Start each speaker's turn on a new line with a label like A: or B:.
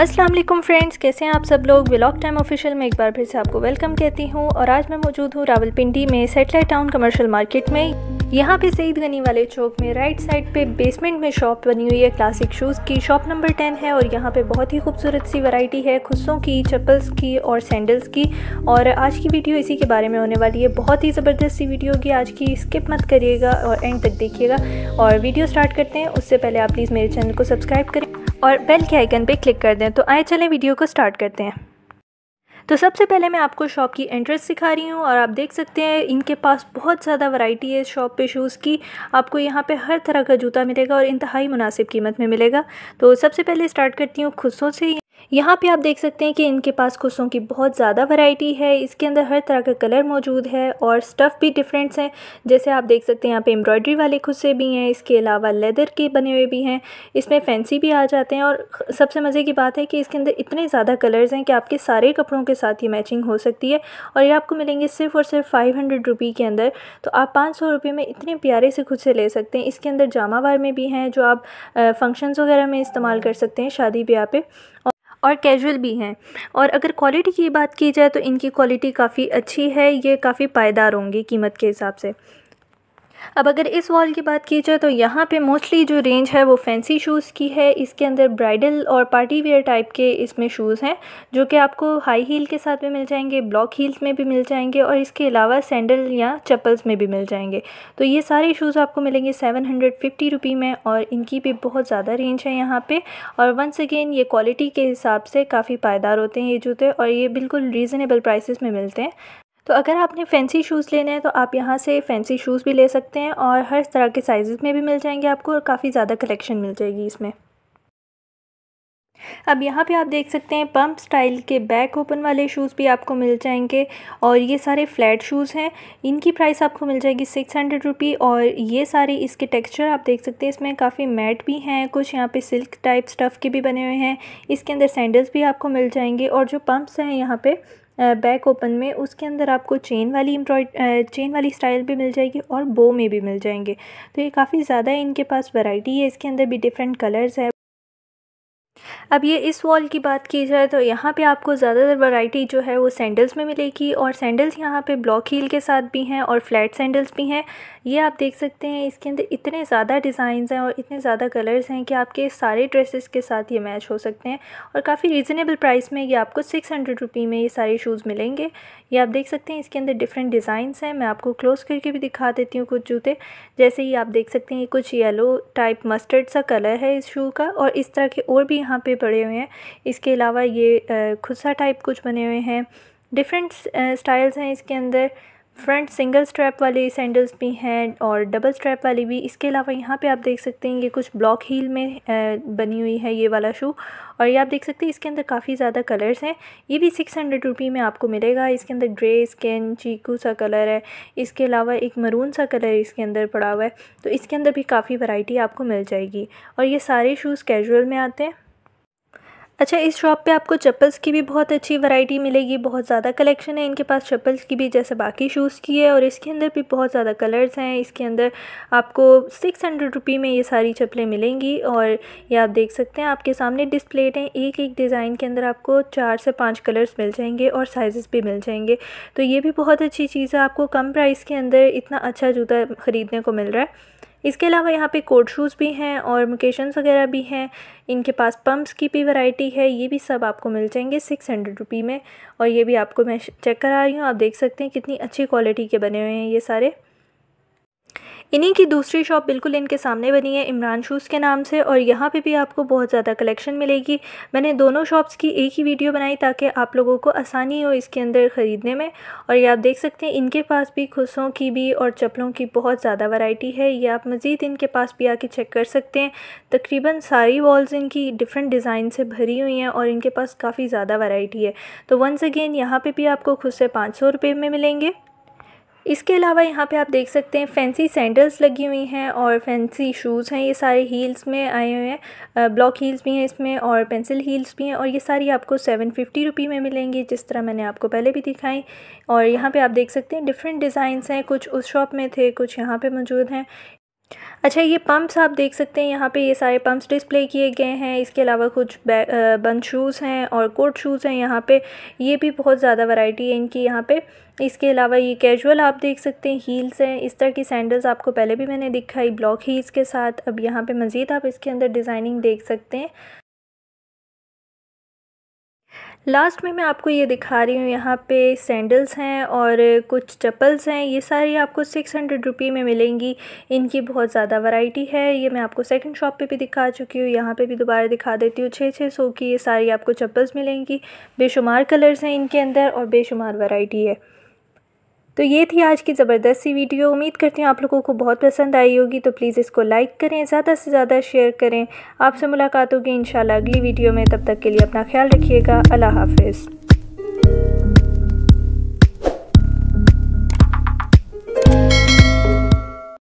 A: अस्सलाम वालेकुम फ्रेंड्स कैसे हैं आप सब लोग ब्लॉक टाइम ऑफिशियल में एक बार फिर से आपको वेलकम कहती हूँ और आज मैं मौजूद हूँ रावलपिंडी में सेटेलाइट टाउन कमर्शियल मार्केट में यहाँ पे सईद गनी वाले चौक में राइट साइड पे बेसमेंट में शॉप बनी हुई है क्लासिक शूज़ की शॉप नंबर टेन है और यहाँ पे बहुत ही खूबसूरत सी वैरायटी है खुस्सों की चप्पल्स की और सैंडल्स की और आज की वीडियो इसी के बारे में होने वाली है बहुत ही ज़बरदस्त सी वीडियो की आज की स्किप मत करिएगा और एंड तक देखिएगा और वीडियो स्टार्ट करते हैं उससे पहले आप प्लीज़ मेरे चैनल को सब्सक्राइब करें और बेल के आइकन पे क्लिक कर दें तो आए चलें वीडियो को स्टार्ट करते हैं तो सबसे पहले मैं आपको शॉप की एंट्रेंस दिखा रही हूँ और आप देख सकते हैं इनके पास बहुत ज़्यादा वैरायटी है शॉप पे शूज़ की आपको यहाँ पे हर तरह का जूता मिलेगा और इंतहाई मुनासिब कीमत में मिलेगा तो सबसे पहले स्टार्ट करती हूँ खुदों से यहाँ पे आप देख सकते हैं कि इनके पास कुर्सों की बहुत ज़्यादा वैरायटी है इसके अंदर हर तरह का कलर मौजूद है और स्टफ़ भी डिफरेंट्स हैं जैसे आप देख सकते हैं यहाँ पे एम्ब्रॉयडरी वाले कुर्से भी हैं इसके अलावा लेदर के बने हुए भी हैं इसमें फैंसी भी आ जाते हैं और सबसे मज़े की बात है कि इसके अंदर इतने ज़्यादा कलर्स हैं कि आपके सारे कपड़ों के साथ ही मैचिंग हो सकती है और ये आपको मिलेंगे सिर्फ और सिर्फ फाइव हंड्रेड रुपी के अंदर तो आप पाँच सौ रुपये में इतने प्यारे से खुद से ले सकते हैं इसके अंदर जामावार में भी हैं जो आप फंक्शन वगैरह में इस्तेमाल कर सकते हैं शादी ब्याह पर और कैजुअल भी हैं और अगर क्वालिटी की बात की जाए तो इनकी क्वालिटी काफ़ी अच्छी है ये काफ़ी पायदार होंगी कीमत के हिसाब से अब अगर इस वॉल की बात की जाए तो यहाँ पे मोस्टली जो रेंज है वो फैंसी शूज़ की है इसके अंदर ब्राइडल और पार्टी वेयर टाइप के इसमें शूज़ हैं जो कि आपको हाई हील के साथ भी मिल जाएंगे ब्लॉक हील्स में भी मिल जाएंगे और इसके अलावा सैंडल या चप्पल्स में भी मिल जाएंगे तो ये सारे शूज़ आपको मिलेंगे सेवन हंड्रेड फिफ्टी रुपी में और इनकी भी बहुत ज़्यादा रेंज है यहाँ पर और वंस अगेन ये क्वालिटी के हिसाब से काफ़ी पायदार होते हैं ये जूते और ये बिल्कुल रीज़नेबल प्राइस में मिलते हैं तो अगर आपने फैंसी शूज़ लेने हैं तो आप यहाँ से फैंसी शूज़ भी ले सकते हैं और हर तरह के साइज़ में भी मिल जाएंगे आपको और काफ़ी ज़्यादा कलेक्शन मिल जाएगी इसमें अब यहाँ पे आप देख सकते हैं पम्प स्टाइल के बैक ओपन वाले शूज़ भी आपको मिल जाएंगे और ये सारे फ्लैट शूज़ हैं इनकी प्राइस आपको मिल जाएगी सिक्स हंड्रेड रुपी और ये सारे इसके टेक्सचर आप देख सकते हैं इसमें काफ़ी मैट भी हैं कुछ यहाँ पे सिल्क टाइप स्टफ़ के भी बने हुए हैं इसके अंदर सैंडल्स भी आपको मिल जाएंगे और जो पम्प्स हैं यहाँ पर बैक ओपन में उसके अंदर आपको चेन वाली एम्ब्रॉय चेन वाली स्टाइल भी मिल जाएगी और बो में भी मिल जाएंगे तो ये काफ़ी ज़्यादा इनके पास वैरायटी है इसके अंदर भी डिफरेंट कलर्स है अब ये इस वॉल की बात की जाए तो यहाँ पे आपको ज़्यादातर वैरायटी जो है वो सैंडल्स में मिलेगी और सैंडल्स यहाँ पे ब्लॉक हील के साथ भी हैं और फ्लैट सैंडल्स भी हैं ये आप देख सकते हैं इसके अंदर इतने ज़्यादा डिज़ाइंस हैं और इतने ज़्यादा कलर्स हैं कि आपके सारे ड्रेसेस के साथ ये मैच हो सकते हैं और काफ़ी रीज़नेबल प्राइस में ये आपको सिक्स हंड्रेड रुपी में ये सारे शूज़ मिलेंगे ये आप देख सकते हैं इसके अंदर डिफरेंट डिज़ाइंस हैं मैं आपको क्लोज़ करके भी दिखा देती हूँ कुछ जूते जैसे ही आप देख सकते हैं कुछ येलो टाइप मस्टर्ड सा कलर है इस शू का और इस तरह के और भी यहाँ पे पड़े हुए हैं इसके अलावा ये खुसा टाइप कुछ बने हुए हैं डिफरेंट स्टाइल्स हैं इसके अंदर फ्रंट सिंगल स्ट्रैप वाले सैंडल्स भी हैं और डबल स्ट्रैप वाली भी इसके अलावा यहाँ पे आप देख सकते हैं ये कुछ ब्लॉक हील में बनी हुई है ये वाला शू और ये आप देख सकते हैं इसके अंदर काफ़ी ज़्यादा कलर्स हैं ये भी सिक्स हंड्रेड रुपी में आपको मिलेगा इसके अंदर ग्रे स्किन चीकू सा कलर है इसके अलावा एक मरून सा कलर इसके अंदर पड़ा हुआ है तो इसके अंदर भी काफ़ी वैरायटी आपको मिल जाएगी और ये सारे शूज़ कैजुअल में आते हैं अच्छा इस शॉप पे आपको चप्पल्स की भी बहुत अच्छी वैरायटी मिलेगी बहुत ज़्यादा कलेक्शन है इनके पास चप्पल्स की भी जैसे बाकी शूज़ की है और इसके अंदर भी बहुत ज़्यादा कलर्स हैं इसके अंदर आपको सिक्स हंड्रेड रुपी में ये सारी चप्पलें मिलेंगी और ये आप देख सकते हैं आपके सामने डिस्प्लेट हैं एक एक डिज़ाइन के अंदर आपको चार से पाँच कलर्स मिल जाएंगे और साइज़ भी मिल जाएंगे तो ये भी बहुत अच्छी चीज़ है आपको कम प्राइस के अंदर इतना अच्छा जूता ख़रीदने को मिल रहा है इसके अलावा यहाँ पे कोट शूज़ भी हैं और मकेशंस वगैरह भी हैं इनके पास पम्प्स की भी वैरायटी है ये भी सब आपको मिल जाएंगे सिक्स हंड्रेड रुपी में और ये भी आपको मैं चेक करा रही हूँ आप देख सकते हैं कितनी अच्छी क्वालिटी के बने हुए हैं ये सारे इन्हीं की दूसरी शॉप बिल्कुल इनके सामने बनी है इमरान शूज़ के नाम से और यहाँ पे भी आपको बहुत ज़्यादा कलेक्शन मिलेगी मैंने दोनों शॉप्स की एक ही वीडियो बनाई ताकि आप लोगों को आसानी हो इसके अंदर ख़रीदने में और ये आप देख सकते हैं इनके पास भी खुशों की भी और चप्पलों की बहुत ज़्यादा वैराइटी है ये आप मज़ीद इनके पास भी आके चेक कर सकते हैं तकरीबन सारी वॉल्स इनकी डिफरेंट डिज़ाइन से भरी हुई हैं और इनके पास काफ़ी ज़्यादा वैराइटी है तो वंस अगेन यहाँ पर भी आपको खुद से पाँच सौ रुपये में मिलेंगे इसके अलावा यहाँ पे आप देख सकते हैं फैंसी सैंडल्स लगी हुई हैं और फैंसी शूज़ हैं ये सारे हील्स में आए हुए हैं ब्लॉक हील्स भी हैं इसमें और पेंसिल हील्स भी हैं और ये सारी आपको सेवन फिफ्टी रुपी में मिलेंगी जिस तरह मैंने आपको पहले भी दिखाई और यहाँ पे आप देख सकते हैं डिफरेंट डिज़ाइंस हैं कुछ उस शॉप में थे कुछ यहाँ पर मौजूद हैं अच्छा ये पम्प्स आप देख सकते हैं यहाँ पे ये सारे पम्प्स डिस्प्ले किए गए हैं इसके अलावा कुछ बंद शूज़ हैं और कोट शूज़ हैं यहाँ पे ये भी बहुत ज़्यादा वैरायटी है इनकी यहाँ पे इसके अलावा ये कैजुअल आप देख सकते हैं हील्स हैं इस तरह की सैंडल्स आपको पहले भी मैंने दिखाई ब्लॉक हील्स के साथ अब यहाँ पर मज़ीद आप इसके अंदर डिज़ाइनिंग देख सकते हैं लास्ट में मैं आपको ये दिखा रही हूँ यहाँ पे सैंडल्स हैं और कुछ चप्पल्स हैं ये सारी आपको सिक्स हंड्रेड रुपी में मिलेंगी इनकी बहुत ज़्यादा वैरायटी है ये मैं आपको सेकंड शॉप पे भी दिखा चुकी हूँ यहाँ पे भी दोबारा दिखा देती हूँ छः छः सौ की ये सारी आपको चप्पल्स मिलेंगी बेशुमार कलर्स हैं इनके अंदर और बेशुमार वैराइटी है तो ये थी आज की ज़बरदस्त सी वीडियो उम्मीद करती हूँ आप लोगों को बहुत पसंद आई होगी तो प्लीज़ इसको लाइक करें ज़्यादा से ज़्यादा शेयर करें आपसे मुलाकात होगी इन अगली वीडियो में तब तक के लिए अपना ख्याल रखिएगा अल्लाह हाफिज़